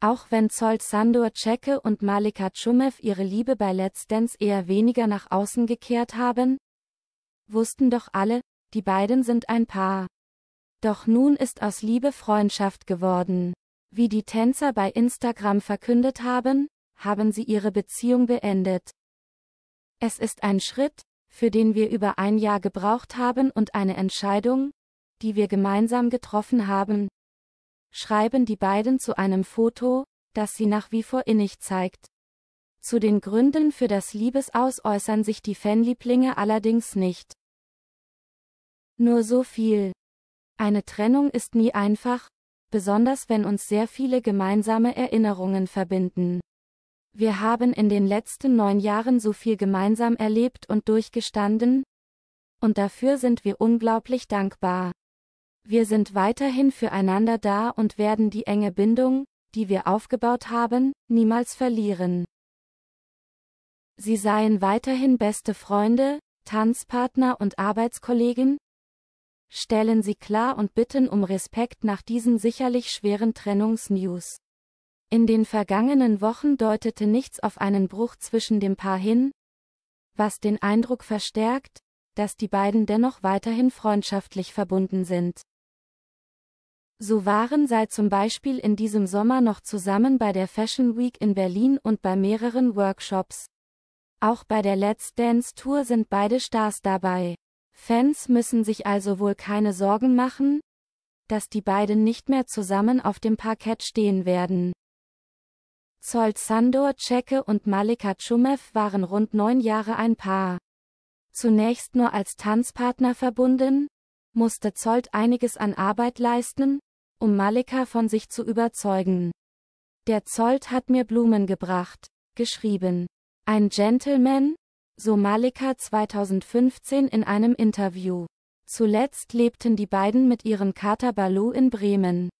Auch wenn Zolt Sandor Ceke und Malika Tschumev ihre Liebe bei Let's Dance eher weniger nach außen gekehrt haben, wussten doch alle, die beiden sind ein Paar. Doch nun ist aus Liebe Freundschaft geworden. Wie die Tänzer bei Instagram verkündet haben, haben sie ihre Beziehung beendet. Es ist ein Schritt, für den wir über ein Jahr gebraucht haben und eine Entscheidung, die wir gemeinsam getroffen haben schreiben die beiden zu einem Foto, das sie nach wie vor innig zeigt. Zu den Gründen für das Liebesaus äußern sich die Fanlieblinge allerdings nicht. Nur so viel. Eine Trennung ist nie einfach, besonders wenn uns sehr viele gemeinsame Erinnerungen verbinden. Wir haben in den letzten neun Jahren so viel gemeinsam erlebt und durchgestanden, und dafür sind wir unglaublich dankbar. Wir sind weiterhin füreinander da und werden die enge Bindung, die wir aufgebaut haben, niemals verlieren. Sie seien weiterhin beste Freunde, Tanzpartner und Arbeitskollegen? Stellen Sie klar und bitten um Respekt nach diesen sicherlich schweren Trennungsnews. In den vergangenen Wochen deutete nichts auf einen Bruch zwischen dem Paar hin, was den Eindruck verstärkt, dass die beiden dennoch weiterhin freundschaftlich verbunden sind. So waren sei zum Beispiel in diesem Sommer noch zusammen bei der Fashion Week in Berlin und bei mehreren Workshops. Auch bei der Let's Dance Tour sind beide Stars dabei. Fans müssen sich also wohl keine Sorgen machen, dass die beiden nicht mehr zusammen auf dem Parkett stehen werden. Zolt Sandor Cechke und Malika Tschumev waren rund neun Jahre ein Paar zunächst nur als Tanzpartner verbunden, musste Zolt einiges an Arbeit leisten, um Malika von sich zu überzeugen. Der Zolt hat mir Blumen gebracht, geschrieben. Ein Gentleman, so Malika 2015 in einem Interview. Zuletzt lebten die beiden mit ihrem Kater Balu in Bremen.